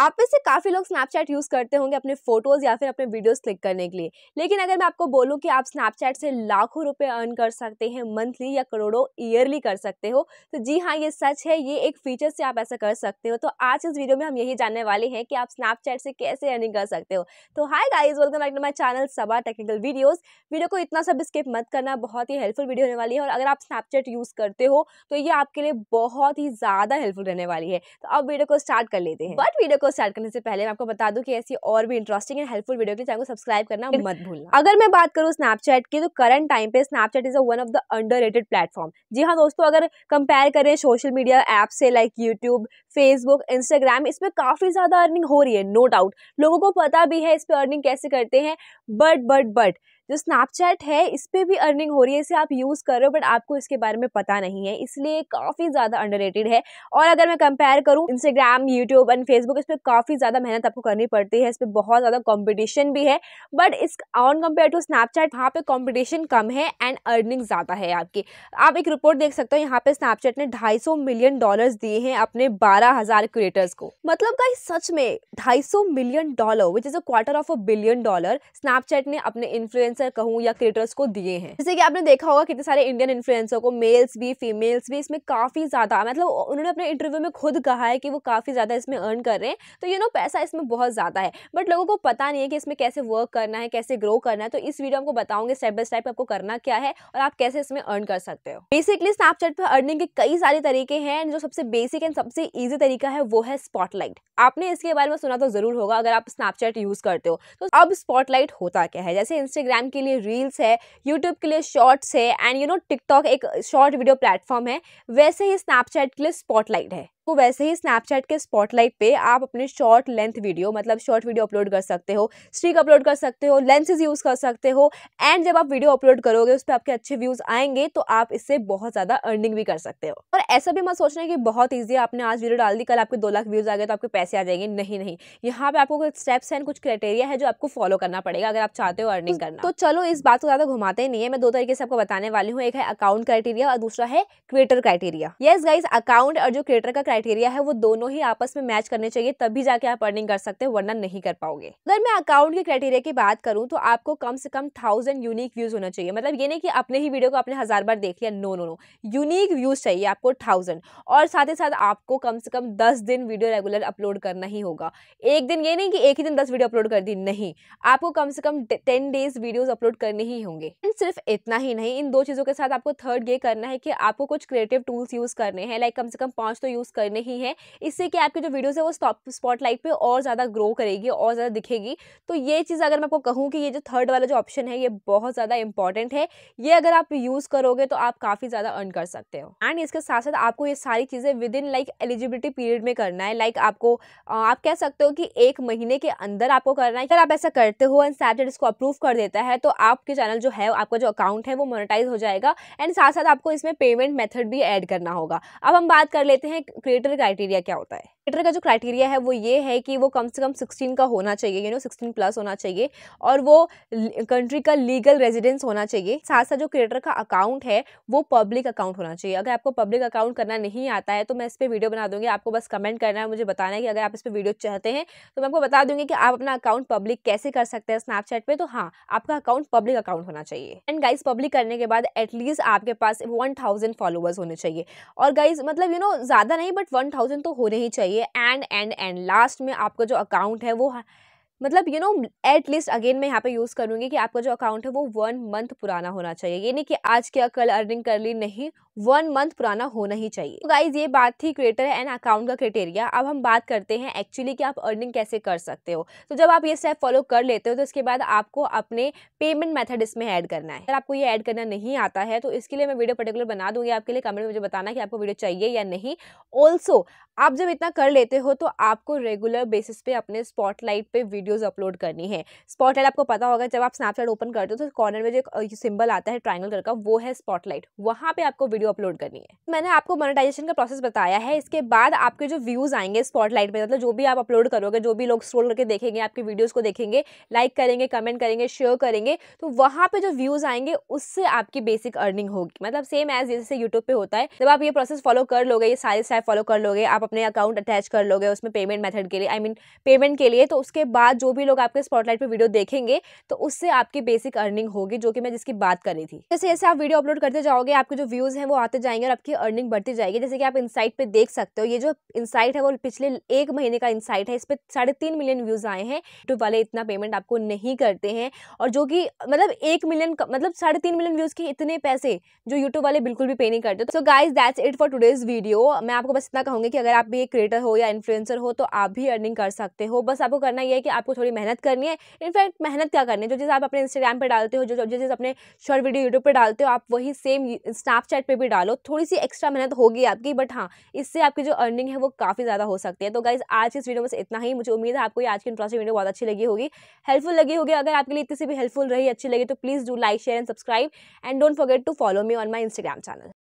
आप में से काफ़ी लोग स्नैपचैट यूज़ करते होंगे अपने फोटोज़ या फिर अपने वीडियोज़ क्लिक करने के लिए लेकिन अगर मैं आपको बोलूँ कि आप स्नैपचैट से लाखों रुपए अर्न कर सकते हैं मंथली या करोड़ों ईयरली कर सकते हो तो जी हाँ ये सच है ये एक फीचर से आप ऐसा कर सकते हो तो आज इस वीडियो में हम यही जानने वाले हैं कि आप स्नैपचैट से कैसे अर्निंग कर सकते हो तो hi guys welcome back to my channel Saba technical videos video को इतना सब स्किप मत करना बहुत ही हेल्पफुल वीडियो होने वाली है और अगर आप स्नैपचैट यूज़ करते हो तो ये आपके लिए बहुत ही ज़्यादा हेल्पफुल रहने वाली है तो अब वीडियो को स्टार्ट कर लेते हैं बट वीडियो को को स्टार्ट करने से पहले मैं आपको बता दूं कि ऐसी और भी इंटरेस्टिंग एंड हेल्पफुल वीडियो के लिए चैनल को सब्सक्राइब करना मत भूलना अगर मैं बात करूँ स्नैपचैट की तो करंट टाइम पे Snapchat is one of the under rated platform जी हाँ दोस्तों अगर कंपेयर करें सोशल मीडिया ऐप से लाइक यूट्यूब फेसबुक इंस्टाग्राम इसमें काफ़ी ज़्यादा अर्निंग हो रही है नो no डाउट लोगों को पता भी है इस पर अर्निंग कैसे करते हैं बट बट बट जो स्नैपचैट है इस पर भी अर्निंग हो रही है इसे आप यूज़ कर रहे हो बट आपको इसके बारे में पता नहीं है इसलिए काफ़ी ज़्यादा अंडर है और अगर मैं कंपेयर करूँ इंस्टाग्राम यूट्यूब एंड फेसबुक इस पर काफ़ी ज़्यादा मेहनत आपको करनी पड़ती है इस पर बहुत ज़्यादा कॉम्पिटिशन भी है बट इस ऑन कम्पेयर टू स्नैपचैट यहाँ पे कॉम्पिटिशन कम है एंड अर्निंग ज़्यादा है आपकी आप एक रिपोर्ट देख सकते हो यहाँ पे स्नैपचैट ने ढाई मिलियन डॉलर्स दिए हैं अपने बारह हजार क्रिएटर्स को मतलब का सच में ढाई million dollar which is a quarter of a billion dollar Snapchat ने अपने इन्फ्लुएंस इन्फ्लुएंसर कहूँ या क्रिएटर्स को दिए हैं जैसे कि आपने देखा होगा कितने सारे इंडियन इन्फ्लुएंसर को मेल्स भी फीमेल्स भी इसमें काफ़ी ज़्यादा मतलब उन्होंने अपने इंटरव्यू में खुद कहा है कि वो काफ़ी ज़्यादा इसमें अर्न कर रहे हैं तो यू नो पैसा इसमें बहुत ज़्यादा है बट लोगों को पता नहीं है कि इसमें कैसे वर्क करना है कैसे ग्रो करना है तो इस वीडियो आपको बताऊंगे स्टेप बाय स्टेप आपको करना क्या है और आप कैसे इसमें अर्न कर सकते हो बेसिकली स्नैपचैट पर अर्निंग के कई सारे तरीके हैं जो सबसे बेसिक एंड सबसे ईजी तरीका है वो है स्पॉटलाइट आपने इसके बारे में सुना तो जरूर होगा अगर आप स्नैपचैट यूज करते हो तो अब स्पॉटलाइट होता क्या है जैसे इंस्टाग्राम के लिए रील्स है यूट्यूब के लिए शॉर्ट्स है एंड यू नो टिकटॉक एक शॉर्ट वीडियो प्लेटफॉर्म है वैसे ही स्नैपचैट के लिए स्पॉटलाइट है तो वैसे ही स्नैपचैट के स्पॉटलाइट पे आप अपने शॉर्ट लेंथ वीडियो मतलब शॉर्ट वीडियो अपलोड कर सकते हो स्ट्रीक अपलोड कर सकते हो लेंसेज यूज़ कर सकते हो एंड जब आप वीडियो अपलोड करोगे उस पर आपके अच्छे व्यूज़ आएंगे तो आप इससे बहुत ज़्यादा अर्निंग भी कर सकते हो और ऐसा भी मत सोचना कि बहुत ईजी है आपने आज वीडियो डाल दी कल आपके दो लाख व्यूज़ आ गए तो आपके पैसे आ जाएंगे नहीं नहीं यहाँ पे आपको कुछ स्टेप्स हैं कुछ क्राइटेरिया है जो आपको फॉलो करना पड़ेगा अगर आप चाहते हो अर्निंग तो करना तो चलो इस बात को ज़्यादा घुमाते नहीं है मैं दो तरीके से आपको बताने वाली हूँ एक है अकाउंट क्राइटेरिया और दूसरा है क्रिएटर क्राइटेरिया ये गाइज अकाउंट और जो क्रिएटर का क्राइटेरिया है वो दोनों ही आपस में मैच करने चाहिए तभी जाके आप अर्निंग कर सकते हैं वरना नहीं कर पाओगे अगर मैं अकाउंट के क्राइटेरिया की बात करूँ तो आपको कम से कम थाउजेंड यूनिक व्यूज होना चाहिए मतलब ये नहीं कि अपने ही वीडियो को आपने हजार बार देख लिया no no no unique views चाहिए आपको थाउजेंड और साथ ही साथ आपको कम से कम दस दिन वीडियो रेगुलर अपलोड करना ही होगा एक दिन ये नहीं कि एक ही दिन दस वीडियो अपलोड कर दी नहीं आपको कम से कम टेन डेज वीडियोज अपलोड करने ही होंगे सिर्फ इतना ही नहीं इन दो चीज़ों के साथ आपको थर्ड ये करना है कि आपको कुछ क्रिएटिव टूल्स यूज़ करने हैं लाइक कम से कम पांच तो यूज़ करने ही हैं इससे कि आपकी जो वीडियोज़ है वो स्टॉप स्पॉटलाइट पे और ज़्यादा ग्रो करेगी और ज़्यादा दिखेगी तो ये चीज़ अगर मैं आपको कहूँ कि ये जो थर्ड वाला जो ऑप्शन है ये बहुत ज़्यादा इंपॉर्टेंट है ये अगर आप यूज़ करोगे तो आप काफ़ी ज़्यादा अर्न कर सकते हो एंड इसके साथ साथ आपको ये सारी चीज़ें within like eligibility period में करना है लाइक like आपको आप कह सकते हो कि एक महीने के अंदर आपको करना है अगर आप ऐसा करते हो एंड स्नैपचैट इसको अप्रूव कर देता है तो आपके चैनल जो है आपका जो अकाउंट है वो मोनिटाइज हो जाएगा एंड साथ साथ आपको इसमें पेमेंट मेथड भी ऐड करना होगा अब हम बात कर लेते हैं क्रिएटर क्राइटेरिया क्या होता है क्रिकेटर का जो क्राइटेरिया है वो ये है कि वो कम से कम सिक्सटीन का होना चाहिए यू नो सिक्सटीन प्लस होना चाहिए और वो कंट्री का लीगल रेजिडेंस होना चाहिए साथ साथ जो क्रिकेटर का अकाउंट है वो पब्लिक अकाउंट होना चाहिए अगर आपको पब्लिक अकाउंट करना नहीं आता है तो मैं इस पर वीडियो बना दूंगी आपको बस कमेंट करना है मुझे बताना है कि अगर आप इस पर वीडियो चाहते हैं तो मैं आपको बता दूंगी कि आप अपना अकाउंट पब्लिक कैसे कर सकते हैं स्नैपचैट पर तो हाँ आपका अकाउंट पब्लिक अकाउंट होना चाहिए एंड गाइज पब्लिक करने के बाद एटलीस्ट आपके पास वन थाउजेंड फॉलोअर्स होने चाहिए और गाइज मतलब यू नो ज़्यादा नहीं बट वन थाउजेंड तो होने ही चाहिए चाहिए एंड एंड एंड लास्ट में आपका जो अकाउंट है वो मतलब you know at least again मैं यहाँ पे यूज़ करूँगी कि आपका जो अकाउंट है वो वन मंथ पुराना होना चाहिए ये नहीं कि आज क्या कल अर्निंग कर ली नहीं वन मंथ पुराना होना ही चाहिए तो गाइज ये बात थी क्रिएटर एंड अकाउंट का क्राइटेरिया अब हम बात करते हैं एक्चुअली कि आप अर्निंग कैसे कर सकते हो तो जब आप ये स्टेप फॉलो कर लेते हो तो इसके बाद आपको अपने पेमेंट मेथड इसमें ऐड करना है अगर आपको ये ऐड करना नहीं आता है तो इसके लिए मैं वीडियो पर्टिकुलर बना दूंगी आपके लिए कमेंट में मुझे बताना कि आपको वीडियो चाहिए या नहीं ऑल्सो आप जब इतना कर लेते हो तो आपको रेगुलर बेसिस पे अपने स्पॉटलाइट पे वीडियोस अपलोड करनी है स्पॉटलाइट आपको पता होगा जब आप स्नैपचैट ओपन करते हो तो कॉर्नर में जो सिंबल आता है ट्राइंगल कलर का वो है स्पॉटलाइट वहाँ पे आपको वीडियो अपलोड करनी है मैंने आपको मोनेटाइजेशन का प्रोसेस बताया है इसके बाद आपके जो व्यूज़ आएंगे स्पॉटलाइट में मतलब जो भी आप अपलोड करोगे जो भी लोग स्क्रोल करके देखेंगे आपके वीडियोज़ को देखेंगे लाइक करेंगे कमेंट करेंगे शेयर करेंगे तो वहां पर जो व्यूज़ आएंगे उससे आपकी बेसिक अर्निंग होगी मतलब सेम एज जैसे यूट्यूब पे होता है जब आप ये प्रोसेस फॉलो कर लोगे ये सारे स्टेप फॉलो कर लोगे आप अपने अकाउंट अटैच कर लोगे उसमें पेमेंट मेथड के लिए आई मीन पेमेंट के लिए तो उसके बाद जो भी लोग आपके स्पॉटलाइट पर वीडियो देखेंगे तो उससे आपकी बेसिक अर्निंग होगी जो कि मैं जिसकी बात कर रही थी जैसे जैसे आप वीडियो अपलोड करते जाओगे आपके जो व्यूज़ हैं वो आते जाएंगे और आपकी अर्निंग बढ़ती जाएगी जैसे कि आप इनसाइट पे देख सकते हो ये जो इनसाइट है वो पिछले एक महीने का इनसाइट है इस पर साढ़े तीन मिलियन व्यूज़ आए हैं यूट्यूब तो वाले इतना पेमेंट आपको नहीं करते हैं और जो कि मतलब एक मिलियन मतलब साढ़े तीन मिलियन व्यूज़ के इतने पैसे जो यूट्यूब वाले बिल्कुल भी पे नहीं करते so guys that's it for today's video मैं आपको बस इतना कहूँगी कि अगर आप भी एक क्रिएटर हो या इन्फ्लुएंसर हो तो आप भी अर्निंग कर सकते हो बस आपको करना यह है कि आपको थोड़ी मेहनत करनी है इनफैक्ट मेहनत क्या करनी है जो चीज़ आप अपने इंस्टाग्राम पर डालते हो जो चीज़ अपने शॉर्ट वीडियो यूट्यूब पर डालते हो आप वही सेम स्नैपचैट पर भी डालो थोड़ी सी एक्स्ट्रा मेहनत होगी आपकी बट हाँ इससे आपकी जो अर्निंग है वो काफ़ी ज़्यादा हो सकती है तो गाइज आज इस वीडियो में इतना ही मुझे उम्मीद है आपको ये आज की इंटरेस्टिंग वीडियो बहुत अच्छी लगी होगी हेल्पफुल लगी होगी अगर आपके लिए इतनी भी हेल्पफुल रही अच्छी लगी तो please do like share and subscribe and don't forget to follow me on my Instagram channel